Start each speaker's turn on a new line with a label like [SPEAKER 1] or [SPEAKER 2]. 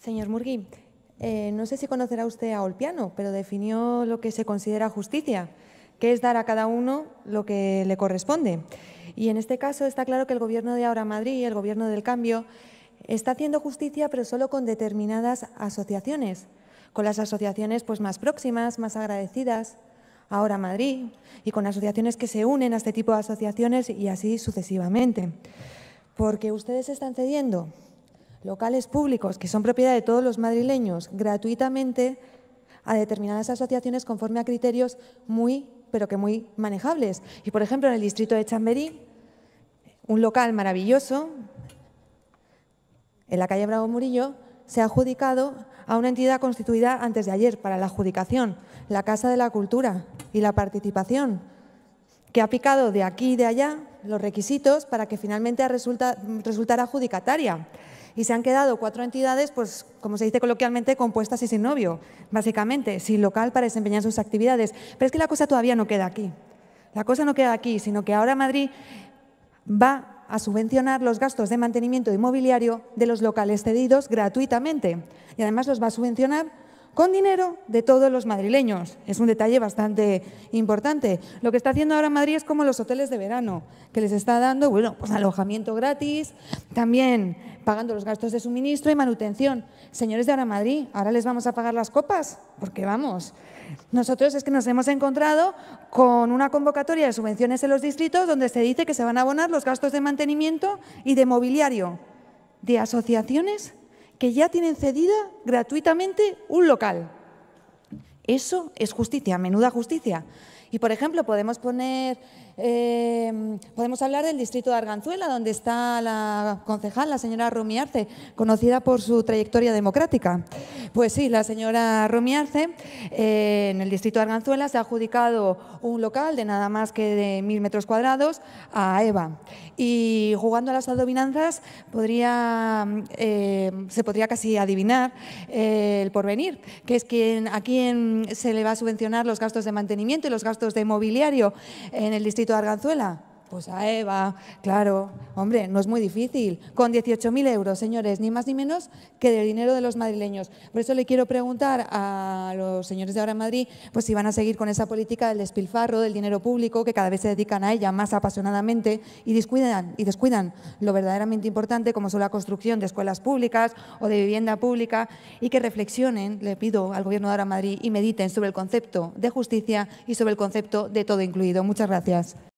[SPEAKER 1] Señor Murgui, eh, no sé si conocerá usted a Olpiano, pero definió lo que se considera justicia, que es dar a cada uno lo que le corresponde. Y en este caso está claro que el Gobierno de Ahora Madrid, el Gobierno del Cambio, está haciendo justicia, pero solo con determinadas asociaciones, con las asociaciones pues, más próximas, más agradecidas, Ahora Madrid, y con asociaciones que se unen a este tipo de asociaciones y así sucesivamente. Porque ustedes están cediendo locales públicos que son propiedad de todos los madrileños gratuitamente a determinadas asociaciones conforme a criterios muy, pero que muy manejables. Y, por ejemplo, en el distrito de Chamberí, un local maravilloso, en la calle Bravo Murillo, se ha adjudicado a una entidad constituida antes de ayer para la adjudicación, la Casa de la Cultura y la Participación, que ha picado de aquí y de allá los requisitos para que finalmente resulta, resultara adjudicataria. Y se han quedado cuatro entidades, pues como se dice coloquialmente, compuestas y sin novio, básicamente, sin local para desempeñar sus actividades. Pero es que la cosa todavía no queda aquí. La cosa no queda aquí, sino que ahora Madrid va a subvencionar los gastos de mantenimiento inmobiliario de los locales cedidos gratuitamente. Y además los va a subvencionar con dinero de todos los madrileños. Es un detalle bastante importante. Lo que está haciendo ahora Madrid es como los hoteles de verano, que les está dando bueno, pues, alojamiento gratis, también pagando los gastos de suministro y manutención. Señores de ahora Madrid, ahora les vamos a pagar las copas, porque vamos. Nosotros es que nos hemos encontrado con una convocatoria de subvenciones en los distritos donde se dice que se van a abonar los gastos de mantenimiento y de mobiliario de asociaciones que ya tienen cedida gratuitamente un local. Eso es justicia, menuda justicia. Y, por ejemplo, podemos poner eh, podemos hablar del distrito de Arganzuela, donde está la concejal, la señora Rumiarce, conocida por su trayectoria democrática. Pues sí, la señora Rumiarce, eh, en el distrito de Arganzuela, se ha adjudicado un local de nada más que de mil metros cuadrados a EVA. Y jugando a las adivinanzas, podría, eh, se podría casi adivinar el porvenir, que es quien, a quien se le va a subvencionar los gastos de mantenimiento y los gastos de mobiliario en el distrito Arganzuela? Pues a Eva, claro. Hombre, no es muy difícil. Con 18.000 euros, señores, ni más ni menos que del dinero de los madrileños. Por eso le quiero preguntar a los señores de ahora en Madrid pues si van a seguir con esa política del despilfarro, del dinero público, que cada vez se dedican a ella más apasionadamente y descuidan, y descuidan lo verdaderamente importante, como son la construcción de escuelas públicas o de vivienda pública, y que reflexionen, le pido al Gobierno de ahora Madrid, y mediten sobre el concepto de justicia y sobre el concepto de todo incluido. Muchas gracias.